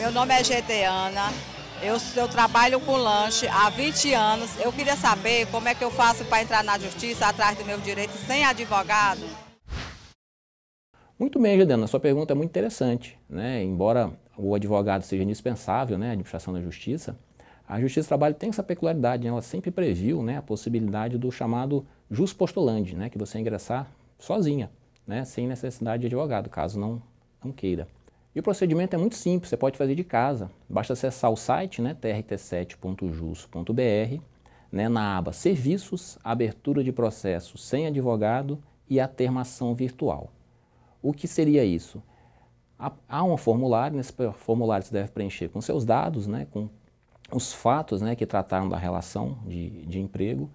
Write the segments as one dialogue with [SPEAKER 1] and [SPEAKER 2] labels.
[SPEAKER 1] Meu nome é Geteana, eu, eu, trabalho com lanche há 20 anos. Eu queria saber como é que eu faço para entrar na justiça atrás do meu direito sem advogado.
[SPEAKER 2] Muito bem, Gedeana. sua pergunta é muito interessante. Né? Embora o advogado seja indispensável né, à administração da justiça, a Justiça do Trabalho tem essa peculiaridade, né? ela sempre previu né, a possibilidade do chamado jus postulandi, né, que você ingressar sozinha, né, sem necessidade de advogado, caso não, não queira. E o procedimento é muito simples, você pode fazer de casa. Basta acessar o site, né, trt7.jus.br, né, na aba Serviços, Abertura de Processo sem Advogado e Atermação Virtual. O que seria isso? Há um formulário, nesse formulário você deve preencher com seus dados, né, com os fatos né, que trataram da relação de, de emprego,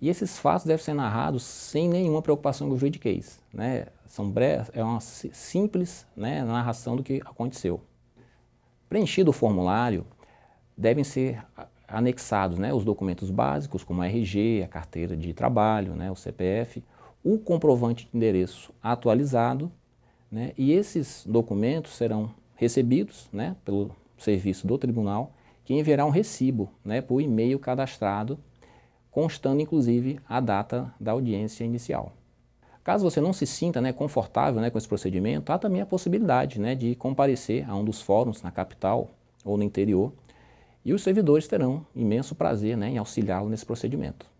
[SPEAKER 2] e esses fatos devem ser narrados sem nenhuma preocupação com o juridiquês. Né? São breves, é uma simples né, narração do que aconteceu. Preenchido o formulário, devem ser anexados né, os documentos básicos, como a RG, a carteira de trabalho, né, o CPF, o comprovante de endereço atualizado, né, e esses documentos serão recebidos né, pelo serviço do tribunal, que enviará um recibo né, por e-mail cadastrado constando inclusive a data da audiência inicial. Caso você não se sinta né, confortável né, com esse procedimento, há também a possibilidade né, de comparecer a um dos fóruns na capital ou no interior e os servidores terão imenso prazer né, em auxiliá-lo nesse procedimento.